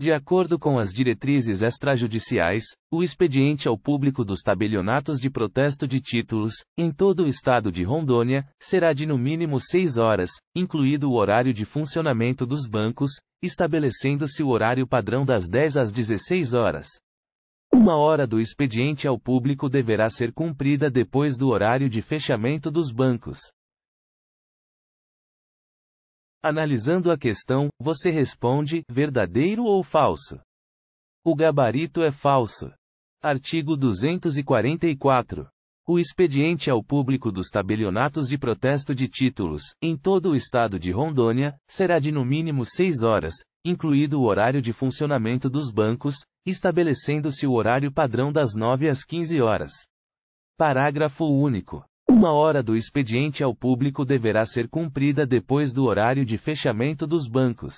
De acordo com as diretrizes extrajudiciais, o expediente ao público dos tabelionatos de protesto de títulos, em todo o estado de Rondônia, será de no mínimo seis horas, incluído o horário de funcionamento dos bancos, estabelecendo-se o horário padrão das 10 às 16 horas. Uma hora do expediente ao público deverá ser cumprida depois do horário de fechamento dos bancos. Analisando a questão, você responde: verdadeiro ou falso? O gabarito é falso. Artigo 244. O expediente ao público dos tabelionatos de protesto de títulos, em todo o estado de Rondônia, será de no mínimo 6 horas, incluído o horário de funcionamento dos bancos, estabelecendo-se o horário padrão das 9 às 15 horas. Parágrafo único. Uma hora do expediente ao público deverá ser cumprida depois do horário de fechamento dos bancos.